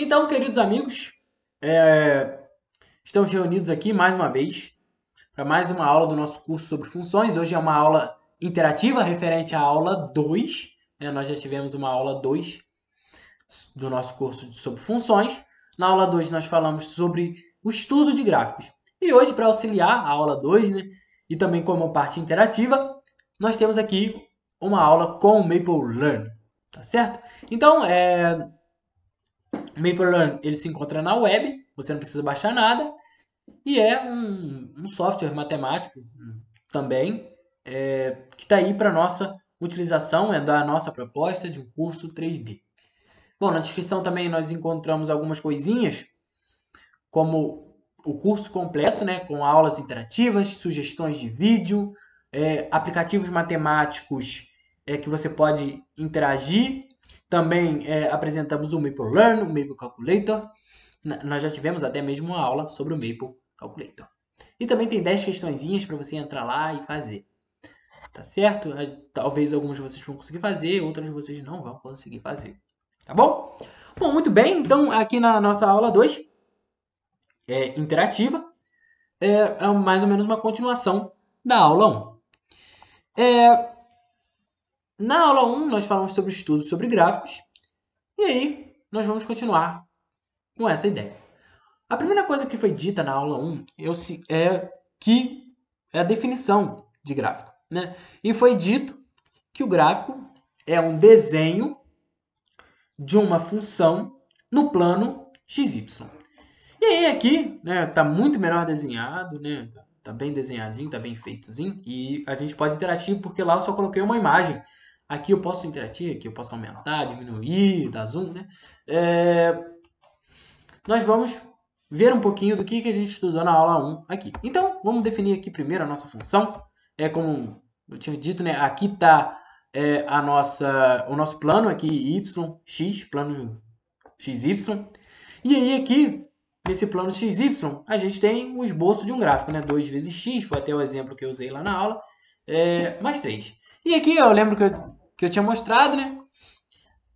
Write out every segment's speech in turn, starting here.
Então, queridos amigos, é... estamos reunidos aqui mais uma vez para mais uma aula do nosso curso sobre funções. Hoje é uma aula interativa referente à aula 2. Né? Nós já tivemos uma aula 2 do nosso curso sobre funções. Na aula 2 nós falamos sobre o estudo de gráficos. E hoje, para auxiliar a aula 2 né? e também como parte interativa, nós temos aqui uma aula com o Maple Learn, tá certo? Então, é, o Maple ele se encontra na web, você não precisa baixar nada, e é um, um software matemático hum, também, é, que está aí para nossa utilização, é da nossa proposta de um curso 3D. Bom, na descrição também nós encontramos algumas coisinhas, como o curso completo, né, com aulas interativas, sugestões de vídeo, é, aplicativos matemáticos é, que você pode interagir também é, apresentamos o Maple Learn, o Maple Calculator. N nós já tivemos até mesmo uma aula sobre o Maple Calculator. E também tem 10 questõezinhas para você entrar lá e fazer. Tá certo? Talvez algumas vocês vão conseguir fazer, outras vocês não vão conseguir fazer. Tá bom? Bom, muito bem. Então, aqui na nossa aula 2, é, interativa, é, é mais ou menos uma continuação da aula 1. Um. É, na aula 1, nós falamos sobre estudos sobre gráficos. E aí, nós vamos continuar com essa ideia. A primeira coisa que foi dita na aula 1 é que é a definição de gráfico. Né? E foi dito que o gráfico é um desenho de uma função no plano xy. E aí aqui, né, tá muito melhor desenhado, né? Tá, tá bem desenhadinho, está bem feitozinho. E a gente pode interagir porque lá eu só coloquei uma imagem Aqui eu posso interagir, aqui eu posso aumentar, diminuir, dar zoom, né? É... Nós vamos ver um pouquinho do que, que a gente estudou na aula 1 aqui. Então, vamos definir aqui primeiro a nossa função. É como eu tinha dito, né? Aqui está é, a nossa, o nosso plano aqui, y, x, plano xy. E aí aqui, nesse plano xy, a gente tem o esboço de um gráfico, né? 2 vezes x, foi até o exemplo que eu usei lá na aula, é, mais 3. E aqui eu lembro que eu que eu tinha mostrado, né?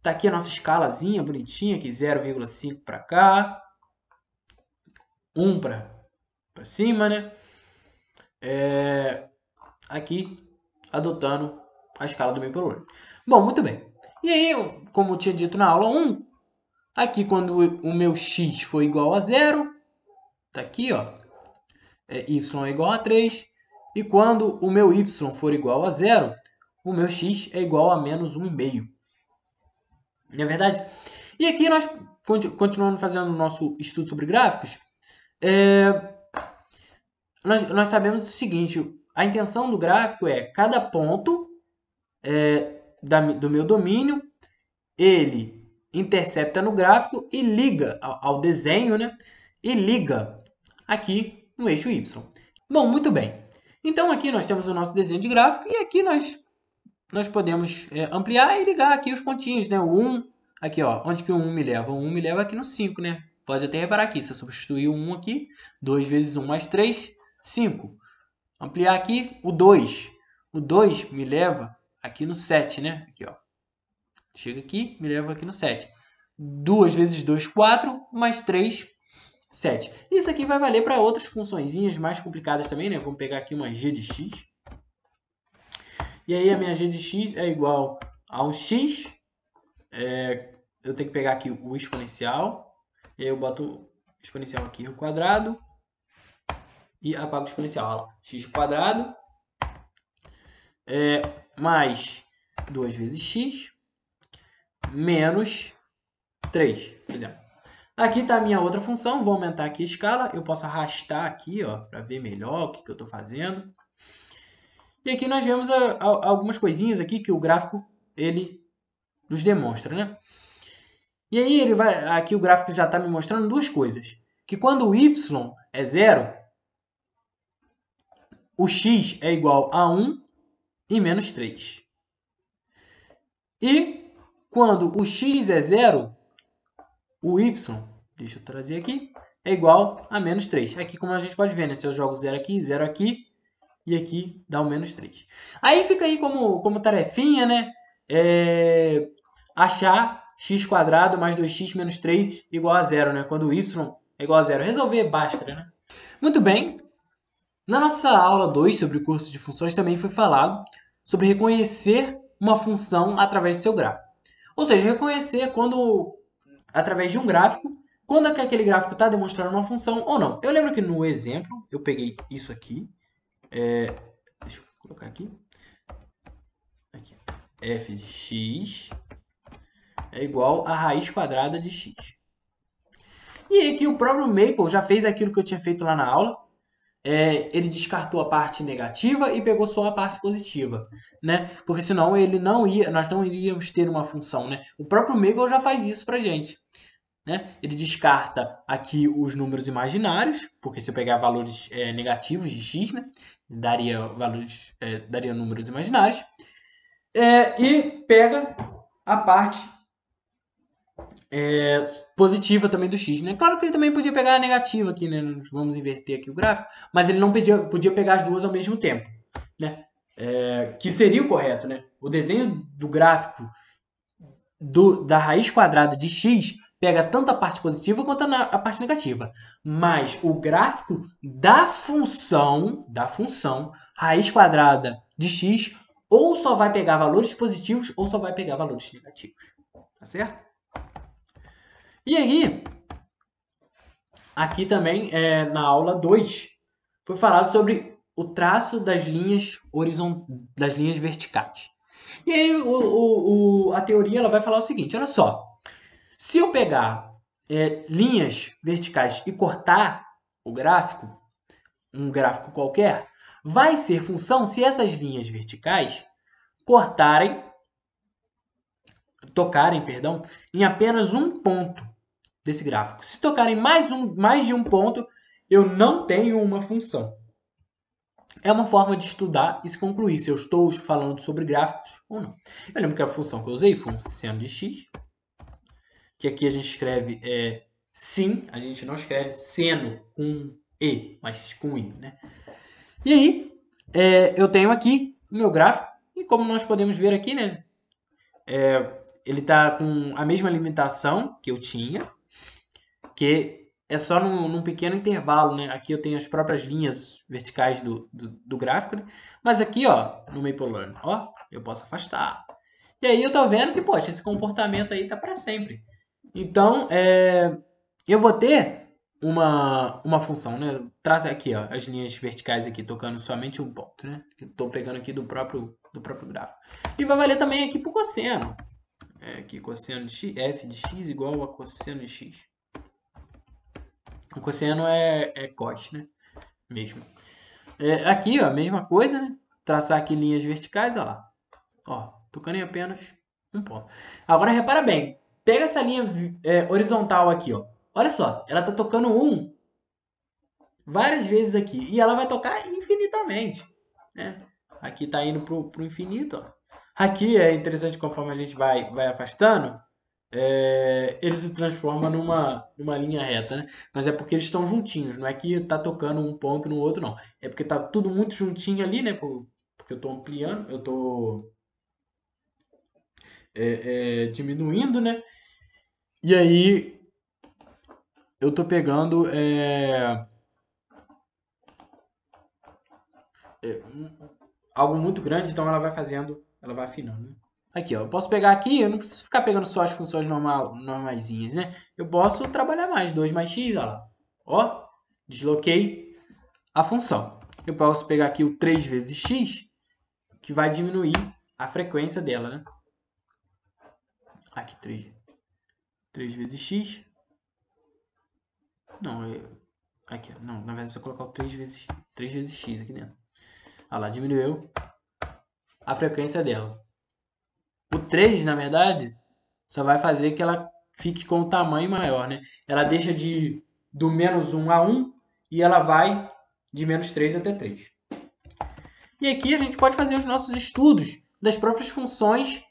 Tá aqui a nossa escalazinha bonitinha, aqui 0,5 para cá, 1 para cima, né? É, aqui, adotando a escala do meio pelo olho. Bom, muito bem. E aí, como eu tinha dito na aula 1, aqui quando o meu x foi igual a zero, tá aqui, ó, é y é igual a 3, e quando o meu y for igual a zero, o meu x é igual a menos 1,5. Não é verdade? E aqui nós continuando fazendo o nosso estudo sobre gráficos, é, nós, nós, sabemos o seguinte, a intenção do gráfico é cada ponto é, da, do meu domínio, ele intercepta no gráfico e liga ao, ao desenho, né? E liga aqui no eixo Y. Bom, muito bem. Então aqui nós temos o nosso desenho de gráfico e aqui nós nós podemos é, ampliar e ligar aqui os pontinhos, né? O 1, aqui ó, onde que o 1 me leva? O 1 me leva aqui no 5, né? Pode até reparar aqui, se eu substituir o 1 aqui, 2 vezes 1 mais 3, 5. Ampliar aqui o 2. O 2 me leva aqui no 7, né? Aqui, ó. Chega aqui, me leva aqui no 7. 2 vezes 2, 4, mais 3, 7. Isso aqui vai valer para outras funções mais complicadas também, né? Vamos pegar aqui uma g de x. E aí a minha g de x é igual a um x. É, eu tenho que pegar aqui o exponencial. E aí eu boto o exponencial aqui ao quadrado. E apago o exponencial. x quadrado. É, mais 2 vezes x. Menos 3, por exemplo. Aqui está a minha outra função, vou aumentar aqui a escala, eu posso arrastar aqui para ver melhor o que, que eu estou fazendo. E aqui nós vemos a, a, algumas coisinhas aqui que o gráfico ele nos demonstra, né? E aí ele vai, aqui o gráfico já está me mostrando duas coisas, que quando o y é zero, o x é igual a 1 e menos 3. E quando o x é zero, o y, deixa eu trazer aqui, é igual a menos 3. Aqui, como a gente pode ver, né? se eu jogo zero aqui, zero aqui, e aqui dá o menos 3. Aí fica aí como, como tarefinha, né? É, achar x quadrado mais 2x menos 3 igual a zero, né? Quando y é igual a zero. Resolver Bhaskara, né? Muito bem. Na nossa aula 2 sobre o curso de funções também foi falado sobre reconhecer uma função através do seu gráfico. Ou seja, reconhecer quando através de um gráfico, quando é aquele gráfico está demonstrando uma função ou não. Eu lembro que no exemplo eu peguei isso aqui, é, deixa eu colocar aqui, aqui, f de x é igual a raiz quadrada de x. E aqui o próprio Maple já fez aquilo que eu tinha feito lá na aula. É, ele descartou a parte negativa e pegou só a parte positiva, né? Porque senão ele não ia, nós não iríamos ter uma função, né? O próprio Maple já faz isso para gente. Né? Ele descarta aqui os números imaginários, porque se eu pegar valores é, negativos de x, né? daria, valores, é, daria números imaginários. É, e pega a parte é, positiva também do x, né? Claro que ele também podia pegar a negativa aqui, né? Vamos inverter aqui o gráfico, mas ele não podia, podia pegar as duas ao mesmo tempo, né? É, que seria o correto, né? O desenho do gráfico do, da raiz quadrada de x pega tanto a parte positiva quanto a, parte negativa. Mas o gráfico da função, da função raiz quadrada de x, ou só vai pegar valores positivos ou só vai pegar valores negativos. Tá certo? E aí, aqui também é, na aula 2, foi falado sobre o traço das linhas horizont das linhas verticais. E aí o, o, o, a teoria ela vai falar o seguinte, olha só. Se eu pegar é, linhas verticais e cortar o gráfico, um gráfico qualquer, vai ser função se essas linhas verticais cortarem, tocarem, perdão, em apenas um ponto desse gráfico. Se tocarem mais, um, mais de um ponto, eu não tenho uma função. É uma forma de estudar e se concluir se eu estou falando sobre gráficos ou não. Eu lembro que a função que eu usei foi um seno de x que aqui a gente escreve é, sim, a gente não escreve seno com E, mas com I, né? E aí, é, eu tenho aqui o meu gráfico, e como nós podemos ver aqui, né? É, ele está com a mesma limitação que eu tinha, que é só num, num, pequeno intervalo, né? Aqui eu tenho as próprias linhas verticais do, do, do gráfico, né? mas aqui, ó, no Learn, ó, eu posso afastar. E aí eu tô vendo que, poxa, esse comportamento aí tá para sempre. Então, é, eu vou ter uma, uma função, né? Traz aqui, ó, as linhas verticais aqui, tocando somente um ponto, né? Que estou pegando aqui do próprio, do próprio gráfico. E vai valer também aqui para o cosseno. É aqui, cosseno de x, f de x igual a cosseno de x. O cosseno é, é cos, né? Mesmo. É, aqui, ó, a mesma coisa, né? Traçar aqui linhas verticais, ó lá. Ó, tocando em apenas um ponto. Agora, repara bem pega essa linha é, horizontal aqui, ó. Olha só, ela tá tocando um várias vezes aqui. E ela vai tocar infinitamente, né? Aqui tá indo pro, pro infinito, ó. Aqui é interessante, conforme a gente vai, vai afastando, é, ele se transforma numa, numa linha reta, né? Mas é porque eles estão juntinhos, não é que tá tocando um ponto no outro, não. É porque tá tudo muito juntinho ali, né? Porque eu tô ampliando, eu tô é, é, diminuindo, né? E aí eu tô pegando é, é, algo muito grande, então ela vai fazendo, ela vai afinando. Né? Aqui, ó, eu posso pegar aqui, eu não preciso ficar pegando só as funções normal, normaisinhas, né? Eu posso trabalhar mais, 2 mais x, ó lá. Ó, desloquei a função. Eu posso pegar aqui o 3 vezes x, que vai diminuir a frequência dela, né? Aqui, 3, 3 vezes x. Não, eu, é, aqui, não, na verdade, se eu colocar o 3 vezes, 3 vezes x aqui dentro. Olha lá, diminuiu a frequência dela. O 3, na verdade, só vai fazer que ela fique com o tamanho maior, né? Ela deixa de do menos 1 a 1 e ela vai de menos 3 até 3. E aqui a gente pode fazer os nossos estudos das próprias funções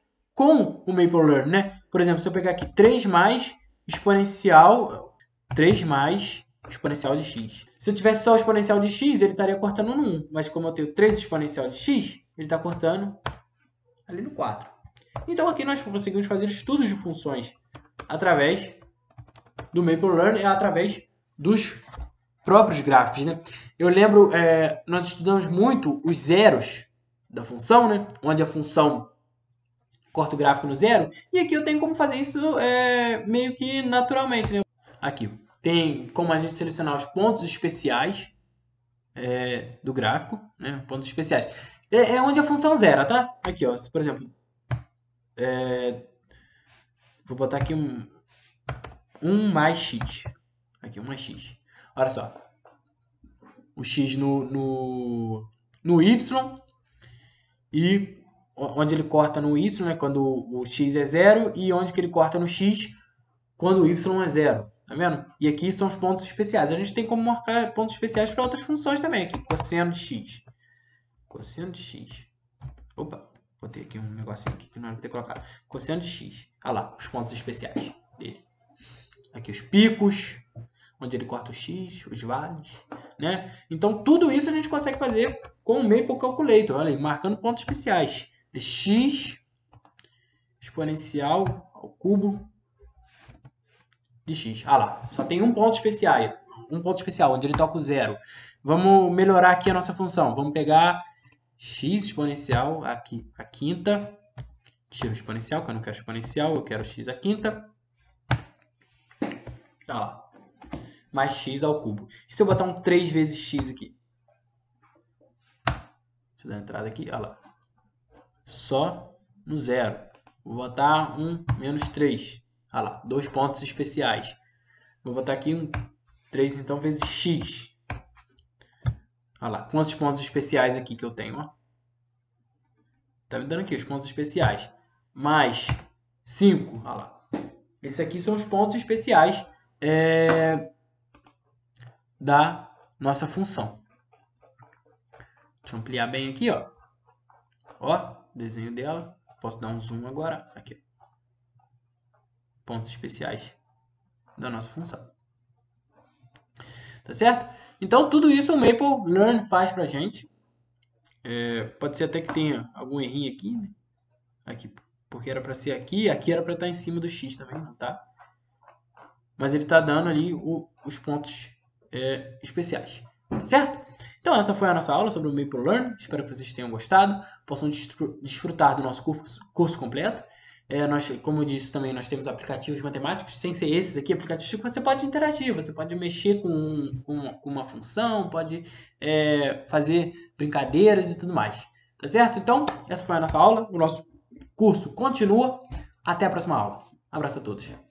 com o Maple né? Por exemplo, se eu pegar aqui 3 mais exponencial, 3 mais exponencial de x. Se eu tivesse só o exponencial de x, ele estaria cortando no 1. Mas como eu tenho 3 exponencial de x, ele está cortando ali no 4. Então aqui nós conseguimos fazer estudos de funções através do MapleLearn e através dos próprios gráficos, né? Eu lembro, é, nós estudamos muito os zeros da função, né? Onde a função corto o gráfico no zero. E aqui eu tenho como fazer isso é, meio que naturalmente. Né? Aqui tem como a gente selecionar os pontos especiais é, do gráfico, né? pontos especiais. É, é, onde a função zero, tá? Aqui, ó, por exemplo, é, vou botar aqui um 1 um mais x. Aqui, um mais x. Olha só. O x no, no, no y e onde ele corta no y, né, quando o x é zero, e onde que ele corta no x quando o y é zero. Tá vendo? E aqui são os pontos especiais. A gente tem como marcar pontos especiais para outras funções também aqui. Cosseno de x. Cosseno de x. Opa, botei aqui um negocinho aqui que não era para ter colocado. Cosseno de x. Olha lá, os pontos especiais dele. Aqui os picos, onde ele corta o x, os vales, né? Então, tudo isso a gente consegue fazer com o Maple Calculator. Olha aí, marcando pontos especiais. É x exponencial ao cubo de x. Ah lá, só tem um ponto especial, um ponto especial, onde ele toca o zero. Vamos melhorar aqui a nossa função. Vamos pegar x exponencial, aqui a quinta, tiro exponencial, que eu não quero exponencial, eu quero x à quinta. Ah lá, mais x ao cubo. E se eu botar um 3 vezes x aqui? Deixa eu dar uma entrada aqui, olha lá só no zero. Vou botar um menos 3. Ah lá, dois pontos especiais. Vou botar aqui um três então, vezes x. Ah lá, quantos pontos especiais aqui que eu tenho? Ó. Tá me dando aqui os pontos especiais. Mais 5. Ah lá. Esses aqui são os pontos especiais é, da nossa função. Deixa eu ampliar bem aqui, ó. Ó, desenho dela. Posso dar um zoom agora, aqui. Pontos especiais da nossa função. Tá certo? Então, tudo isso o Maple Learn faz pra gente. É, pode ser até que tenha algum errinho aqui, né? Aqui, porque era para ser aqui, aqui era para estar tá em cima do x também, tá? Mas ele está dando ali o, os pontos é, especiais, certo? Então essa foi a nossa aula sobre o Maple Learn. Espero que vocês tenham gostado, possam desfrutar do nosso curso, curso completo. É, nós, como eu disse também, nós temos aplicativos matemáticos, sem ser esses aqui, aplicativos que você pode interagir, você pode mexer com, com, com uma função, pode é, fazer brincadeiras e tudo mais. Tá certo? Então, essa foi a nossa aula, o nosso curso continua. Até a próxima aula. abraço a todos.